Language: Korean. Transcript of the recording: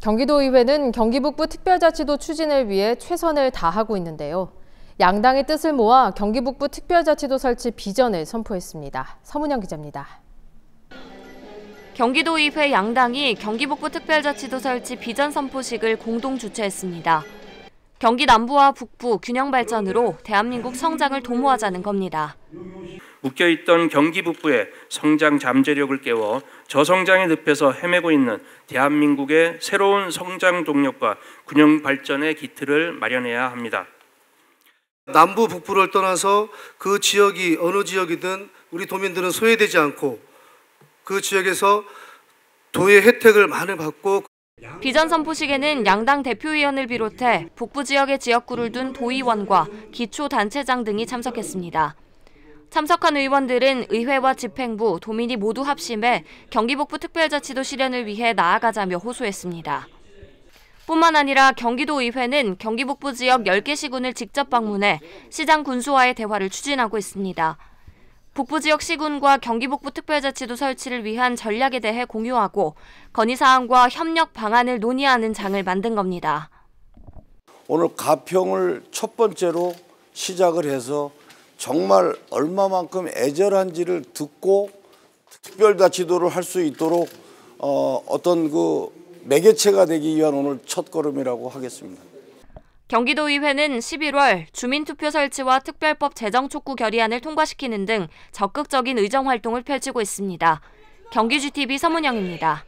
경기도의회는 경기북부 특별자치도 추진을 위해 최선을 다하고 있는데요. 양당의 뜻을 모아 경기북부 특별자치도 설치 비전을 선포했습니다. 서문영 기자입니다. 경기도의회 양당이 경기북부 특별자치도 설치 비전 선포식을 공동 주최했습니다. 경기 남부와 북부 균형 발전으로 대한민국 성장을 도모하자는 겁니다. 묶여있던 경기 북부의 성장 잠재력을 깨워 저성장의 늪에서 헤매고 있는 대한민국의 새로운 성장 동력과 균형 발전의 기틀을 마련해야 합니다. 남부 북부를 떠나서 그 지역이 어느 지역이든 우리 도민들은 소외되지 않고 그 지역에서 도의 혜택을 많이 받고 비전 선포식에는 양당 대표위원을 비롯해 북부 지역의 지역구를 둔 도의원과 기초단체장 등이 참석했습니다. 참석한 의원들은 의회와 집행부, 도민이 모두 합심해 경기북부 특별자치도 실현을 위해 나아가자며 호소했습니다. 뿐만 아니라 경기도의회는 경기북부 지역 10개 시군을 직접 방문해 시장 군수와의 대화를 추진하고 있습니다. 북부 지역 시군과 경기북부 특별자치도 설치를 위한 전략에 대해 공유하고 건의사항과 협력 방안을 논의하는 장을 만든 겁니다. 오늘 가평을 첫 번째로 시작을 해서 정말 얼마만큼 애절한지를 듣고 특별자치도를 할 수 있도록 어, 어떤 그 매개체가 되기 위한 오늘 첫 걸음이라고 하겠습니다. 경기도의회는 11월 주민투표 설치와 특별법 제정 촉구 결의안을 통과시키는 등 적극적인 의정 활동을 펼치고 있습니다. 경기GTV 서문영입니다.